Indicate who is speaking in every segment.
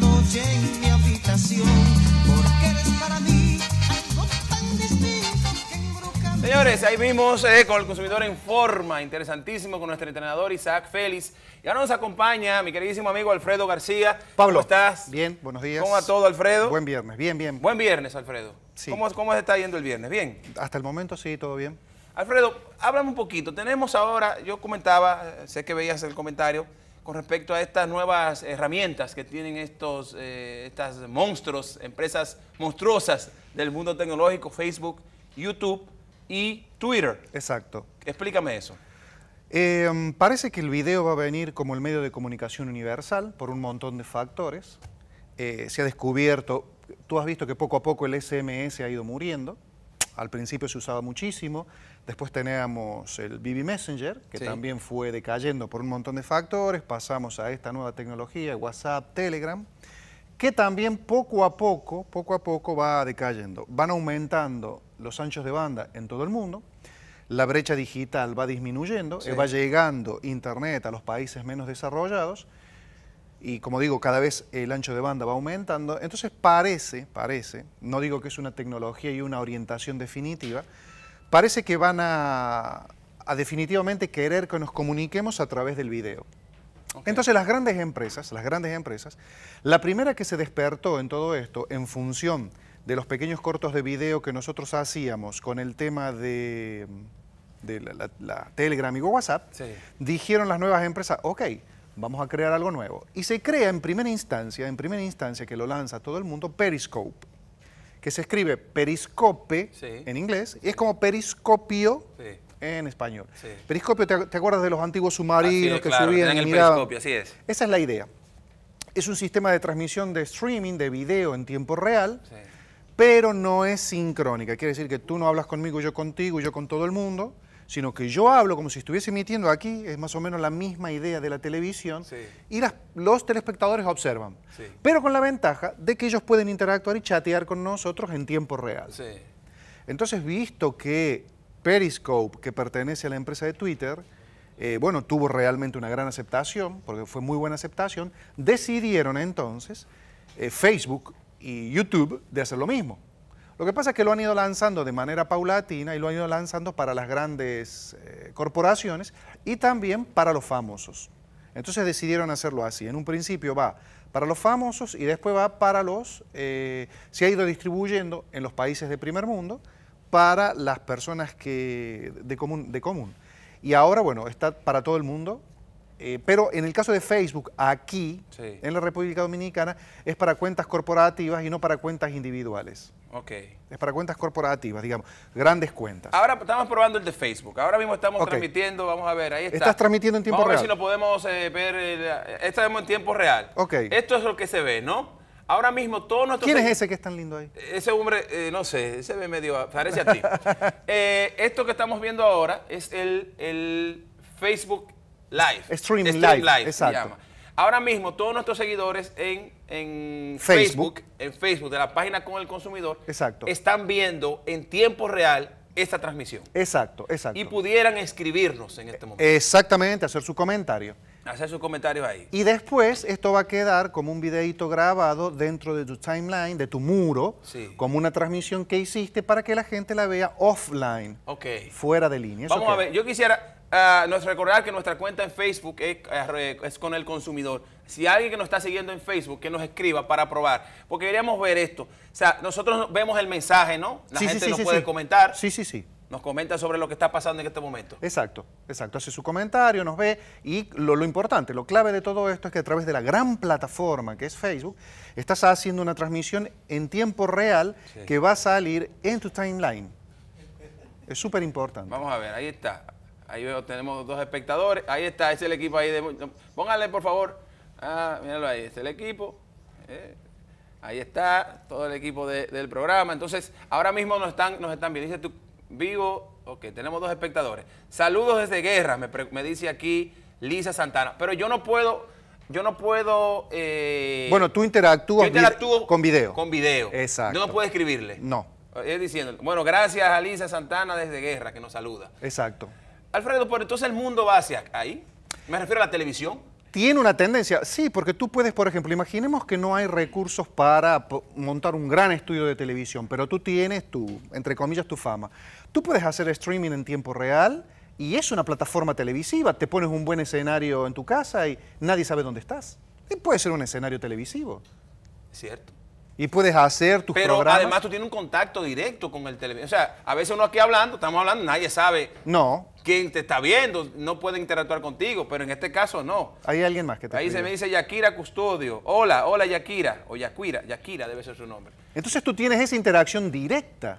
Speaker 1: noche en mi habitación, eres para mí algo tan distinto Señores, ahí vimos eh, con el consumidor en forma, interesantísimo, con nuestro entrenador Isaac Félix. Y ahora nos acompaña mi queridísimo amigo Alfredo García. Pablo. ¿Cómo estás? Bien, buenos días. ¿Cómo va todo, Alfredo? Buen viernes, bien, bien. Buen viernes, Alfredo. ¿Cómo, ¿Cómo se está yendo el viernes? ¿Bien? Hasta el momento sí, todo bien. Alfredo, háblame un poquito. Tenemos ahora, yo comentaba, eh, sé que veías el comentario, con respecto a estas nuevas herramientas que tienen estos eh, estas monstruos, empresas monstruosas del mundo tecnológico, Facebook, YouTube y Twitter. Exacto. Explícame eso.
Speaker 2: Em, parece que el video va a venir como el medio de comunicación universal por un montón de factores. Eh, se ha descubierto, tú has visto que poco a poco el SMS ha ido muriendo. Al principio se usaba muchísimo, después teníamos el BB Messenger, que también fue decayendo por un montón de factores, pasamos a esta nueva tecnología, WhatsApp, Telegram, que también poco a poco, poco a poco va decayendo. Van aumentando los anchos de banda en todo el mundo, la brecha digital va disminuyendo, va llegando Internet a los países menos desarrollados, y como digo, cada vez el ancho de banda va aumentando, entonces parece, parece, no digo que es una tecnología y una orientación definitiva, parece que van a, definitivamente querer que nos comuniquemos a través del video. Entonces las grandes empresas, las grandes empresas, la primera que se despertó en todo esto en función de los pequeños cortos de video que nosotros hacíamos con el tema de, la, Telegram y WhatsApp, dijeron las nuevas empresas, ok, vamos a crear algo nuevo. Y se crea en primera instancia, en primera instancia que lo lanza todo el mundo, Periscope, que se escribe periscope en inglés y es como periscopio en español. Periscopio, ¿te, acuerdas de los antiguos submarinos que subían? y miraban? así es. Esa es la idea. Es un sistema de transmisión de streaming, de video en tiempo real, pero no es sincrónica. Quiere decir que tú no hablas conmigo, yo contigo, yo con todo el mundo, sino que yo hablo como si estuviese emitiendo aquí, es más o menos la misma idea de la televisión, y los telespectadores observan. Pero con la ventaja de que ellos pueden interactuar y chatear con nosotros en tiempo real. Entonces, visto que Periscope, que pertenece a la empresa de Twitter, eh, bueno, tuvo realmente una gran aceptación, porque fue muy buena aceptación, decidieron entonces eh, Facebook y YouTube de hacer lo mismo. Lo que pasa es que lo han ido lanzando de manera paulatina y lo han ido lanzando para las grandes eh, corporaciones y también para los famosos. Entonces decidieron hacerlo así. En un principio va para los famosos y después va para los... Eh, se ha ido distribuyendo en los países de primer mundo para las personas que de común, de común. Y ahora, bueno, está para todo el mundo eh, pero en el caso de Facebook, aquí, en la República Dominicana, es para cuentas corporativas y no para cuentas individuales. Ok. Es para cuentas corporativas, digamos, grandes cuentas.
Speaker 1: Ahora estamos probando el de Facebook. Ahora mismo estamos transmitiendo, vamos a ver, ahí está. Estás transmitiendo en tiempo real. Vamos a ver si lo podemos eh, ver. esta eh, estamos en tiempo real. Ok. Esto es lo que se ve, ¿no? Ahora mismo todos nuestros... ¿Quién es
Speaker 2: ese que es tan lindo ahí?
Speaker 1: Ese hombre, no sé, se ve medio... Parece a ti. esto que estamos viendo ahora es el, el, Facebook Live. Streaming, Stream live, Exacto. Ahora mismo, todos nuestros seguidores en, Facebook. en Facebook de la página con el consumidor, exacto. están viendo en tiempo real esta transmisión.
Speaker 2: Exacto, exacto. Y
Speaker 1: pudieran escribirnos en este momento.
Speaker 2: Exactamente, hacer su comentario.
Speaker 1: Hacer su comentario ahí.
Speaker 2: Y después esto va a quedar como un videito grabado dentro de tu timeline, de tu muro, como una transmisión que hiciste para que la gente la vea offline, okay. fuera de línea. Vamos a
Speaker 1: ver, yo quisiera, Ah, nos recordar que nuestra cuenta en Facebook eh, es, con el consumidor. Si alguien que nos está siguiendo en Facebook, que nos escriba para probar, porque queríamos ver esto. O sea, nosotros vemos el mensaje, ¿no? La gente nos puede
Speaker 2: comentar. Sí, sí, sí nos
Speaker 1: comenta sobre lo que está pasando en este momento.
Speaker 2: Exacto, exacto. Hace su comentario, nos ve y lo, importante, lo clave de todo esto es que a través de la gran plataforma que es Facebook, estás haciendo una transmisión en tiempo real que va a salir en tu timeline. Es súper importante. Vamos a
Speaker 1: ver, ahí está. Ahí veo, tenemos dos espectadores. Ahí está, es el equipo ahí. De, póngale, por favor. Ah, míralo ahí, es el equipo. Eh, ahí está, todo el equipo del programa. Entonces, ahora mismo nos están, nos están viendo. Dice tú, vivo, ok, tenemos dos espectadores. Saludos desde guerra, me, dice aquí Lisa Santana. Pero yo no puedo, yo no puedo... Eh, bueno, tú
Speaker 2: interactúas con video. Con
Speaker 1: video. Exacto. Yo no puedo escribirle. No. Eh, es diciendo, bueno, gracias a Lisa Santana desde Guerra que nos saluda. Exacto. Alfredo, pero entonces el mundo va hacia ahí. Me refiero a la televisión.
Speaker 2: Tiene una tendencia, sí, porque tú puedes, por ejemplo, imaginemos que no hay recursos para montar un gran estudio de televisión, pero tú tienes tu, entre comillas, tu fama. Tú puedes hacer streaming en tiempo real y es una plataforma televisiva. Te pones un buen escenario en tu casa y nadie sabe dónde estás. Y puede ser un escenario televisivo. Cierto. Y puedes hacer tus Pero además tú
Speaker 1: tienes un contacto directo con el televisor O sea, a veces uno aquí hablando, estamos hablando, nadie sabe no. quién te está viendo, no puede interactuar contigo, pero en este caso no.
Speaker 2: Hay alguien más que te Ahí se me
Speaker 1: dice Yakira Custodio. Hola, hola Yakira, o Yakira, Yakira debe ser su nombre.
Speaker 2: Entonces tú tienes esa interacción directa.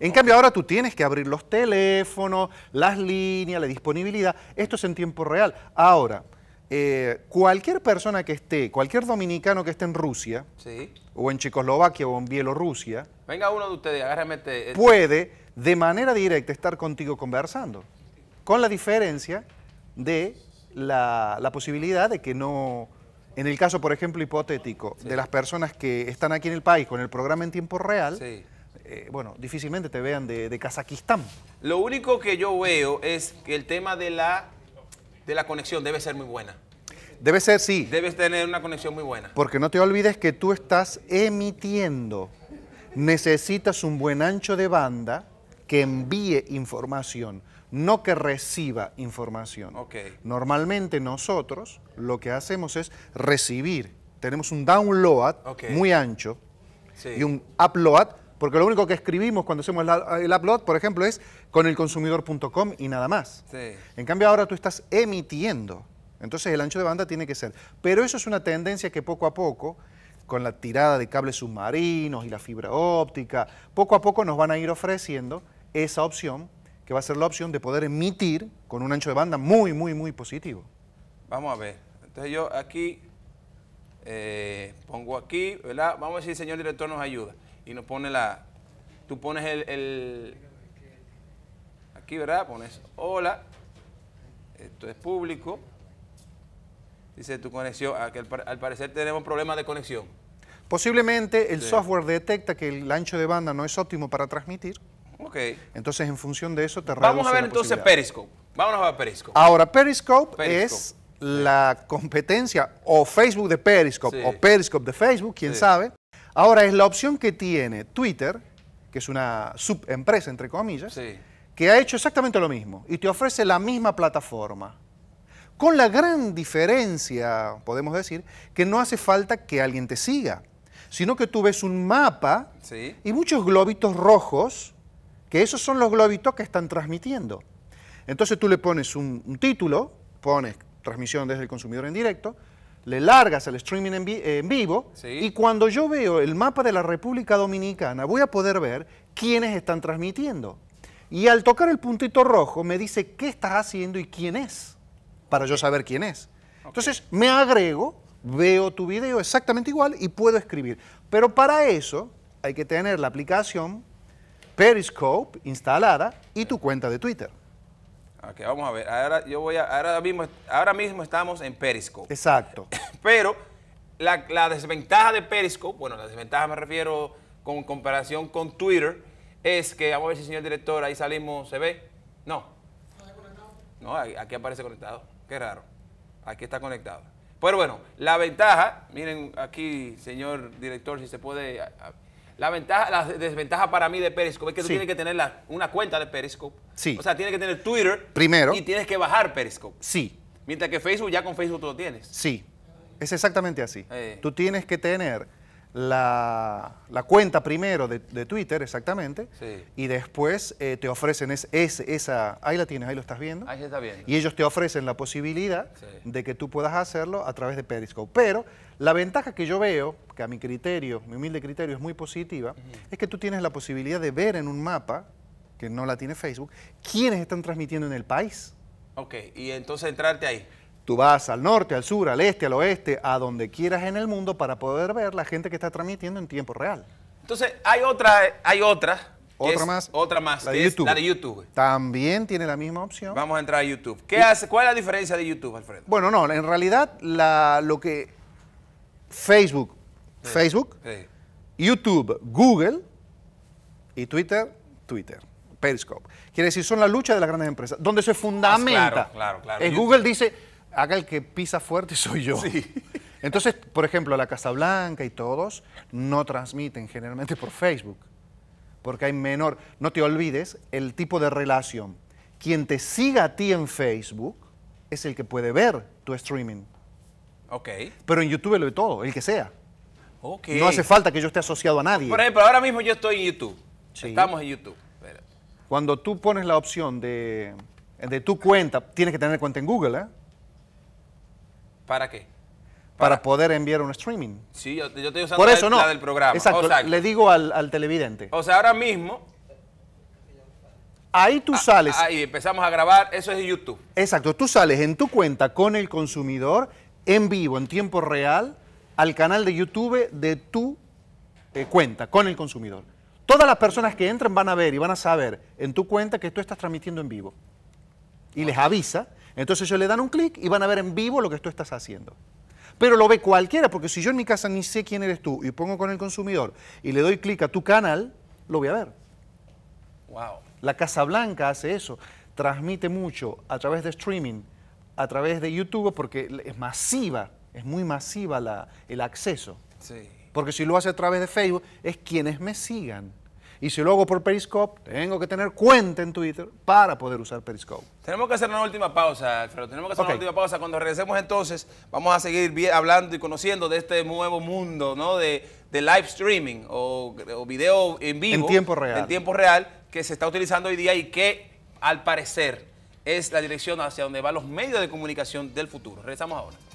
Speaker 2: En cambio, ahora tú tienes que abrir los teléfonos, las líneas, la disponibilidad. Esto es en tiempo real. Ahora, eh, cualquier persona que esté, cualquier dominicano que esté en Rusia, o en Checoslovaquia o en Bielorrusia,
Speaker 1: venga uno de ustedes, este, este. puede
Speaker 2: de manera directa estar contigo conversando, con la diferencia de la, posibilidad de que no, en el caso, por ejemplo, hipotético, de las personas que están aquí en el país con el programa en tiempo real, eh, bueno, difícilmente te vean de, de Kazajistán.
Speaker 1: Lo único que yo veo es que el tema de la de la conexión debe ser muy buena. Debe ser, sí. Debes tener una conexión muy buena.
Speaker 2: Porque no te olvides que tú estás emitiendo. Necesitas un buen ancho de banda que envíe información, no que reciba información. Okay. Normalmente nosotros lo que hacemos es recibir. Tenemos un download muy ancho y un upload porque lo único que escribimos cuando hacemos el upload, por ejemplo, es con el consumidor.com y nada más. En cambio, ahora tú estás emitiendo. Entonces el ancho de banda tiene que ser. Pero eso es una tendencia que poco a poco, con la tirada de cables submarinos y la fibra óptica, poco a poco nos van a ir ofreciendo esa opción, que va a ser la opción de poder emitir con un ancho de banda muy, muy, muy positivo.
Speaker 1: Vamos a ver. Entonces yo aquí eh, pongo aquí, ¿verdad? Vamos a ver si el señor director, nos ayuda y nos pone la... Tú pones el... aquí, ¿verdad? Pones hola. Esto es público. Dice tu conexión. Ah, al parecer tenemos problemas de conexión.
Speaker 2: Posiblemente el software detecta que el ancho de banda no es óptimo para transmitir. Ok. Entonces, en función de eso, te Vamos a ver entonces Periscope.
Speaker 1: Vámonos a Periscope. Ahora, Periscope, es
Speaker 2: la competencia o Facebook de Periscope o Periscope de Facebook, quién sabe, Ahora es la opción que tiene Twitter, que es una subempresa, entre comillas, que ha hecho exactamente lo mismo y te ofrece la misma plataforma. Con la gran diferencia, podemos decir, que no hace falta que alguien te siga, sino que tú ves un mapa y muchos globitos rojos, que esos son los globitos que están transmitiendo. Entonces tú le pones un título, pones transmisión desde el consumidor en directo, le largas el streaming en, eh, vivo y cuando yo veo el mapa de la República Dominicana voy a poder ver quiénes están transmitiendo. Y al tocar el puntito rojo me dice qué estás haciendo y quién es, para yo saber quién es. Entonces me agrego, veo tu video exactamente igual y puedo escribir. Pero para eso hay que tener la aplicación Periscope instalada y tu cuenta de Twitter.
Speaker 1: Ok, vamos a ver. Ahora, yo voy ahora, mismo, ahora mismo estamos en Periscope. Exacto. Pero la, desventaja de Periscope, bueno, la desventaja me refiero con comparación con Twitter, es que, vamos a ver si señor director, ahí salimos, ¿se ve? No. No, aquí aparece conectado. Qué raro. Aquí está conectado. Pero bueno, la ventaja, miren aquí, señor director, si se puede la, ventaja, la desventaja para mí de Periscope es que tú tienes que tener una cuenta de Periscope. Sí. O sea, tienes que tener Twitter. Primero. Y tienes que bajar Periscope. Sí. Mientras que Facebook ya con Facebook tú lo tienes.
Speaker 2: Sí. Es exactamente así. Eh. Tú tienes que tener la, cuenta primero de, Twitter, exactamente, y después eh, te ofrecen es, es, esa... Ahí la tienes, ahí lo estás viendo. Ahí está Y ellos te ofrecen la posibilidad de que tú puedas hacerlo a través de Periscope. Pero la ventaja que yo veo, que a mi criterio, mi humilde criterio es muy positiva, es que tú tienes la posibilidad de ver en un mapa, que no la tiene Facebook, quiénes están transmitiendo en el país.
Speaker 1: Ok, y entonces entrarte ahí.
Speaker 2: Tú vas al norte, al sur, al este, al oeste, a donde quieras en el mundo para poder ver la gente que está transmitiendo en tiempo real.
Speaker 1: Entonces, hay otra, hay otra. Otra más. Otra más. La de, YouTube. de YouTube.
Speaker 2: También tiene la misma opción. Vamos
Speaker 1: a entrar a YouTube. ¿Qué hace, ¿Cuál es la diferencia de YouTube, Alfredo?
Speaker 2: Bueno, no, en realidad la, lo que Facebook, Facebook, YouTube, Google y Twitter, Twitter. Periscope. Quiere decir, son la lucha de las grandes empresas, donde se fundamenta. Ah,
Speaker 1: claro, claro, claro.
Speaker 2: Google dice, haga el que pisa fuerte soy yo. Entonces, por ejemplo, la Casa Blanca y todos no transmiten generalmente por Facebook, porque hay menor, no te olvides, el tipo de relación. Quien te siga a ti en Facebook es el que puede ver tu streaming. Ok. Pero en YouTube lo de todo, el que sea.
Speaker 1: ok No hace
Speaker 2: falta que yo esté asociado a nadie. Por
Speaker 1: ejemplo, ahora mismo yo estoy en YouTube. Estamos en YouTube.
Speaker 2: Cuando tú pones la opción de, de tu cuenta, tienes que tener cuenta en Google, ¿eh? ¿Para qué? Para, poder enviar un streaming.
Speaker 1: Sí, yo, estoy usando Por eso la, no. del programa. Exacto, le
Speaker 2: digo al, televidente.
Speaker 1: O sea, ahora mismo...
Speaker 2: Ahí tú ah, sales. Ahí
Speaker 1: empezamos a grabar, eso es YouTube.
Speaker 2: Exacto, tú sales en tu cuenta con el consumidor, en vivo, en tiempo real, al canal de YouTube de tu eh, cuenta con el consumidor. Todas las personas que entran van a ver y van a saber en tu cuenta que tú estás transmitiendo en vivo. Y les avisa entonces ellos le dan un clic y van a ver en vivo lo que tú estás haciendo. Pero lo ve cualquiera, porque si yo en mi casa ni sé quién eres tú y pongo con el consumidor y le doy clic a tu canal, lo voy a ver. Wow. La Casa Blanca hace eso. Transmite mucho a través de streaming, a través de YouTube, porque es masiva, es muy masiva el acceso. Sí. Porque si lo hace a través de Facebook, es quienes me sigan. Y si lo hago por Periscope, tengo que tener cuenta en Twitter para poder usar Periscope.
Speaker 1: Tenemos que hacer una última pausa, Alfredo. Tenemos que hacer una última pausa. Cuando regresemos entonces, vamos a seguir hablando y conociendo de este nuevo mundo, De, live streaming o, o, video en vivo. En tiempo real. En tiempo real, que se está utilizando hoy día y que, al parecer, es la dirección hacia donde van los medios de comunicación del futuro. Regresamos ahora.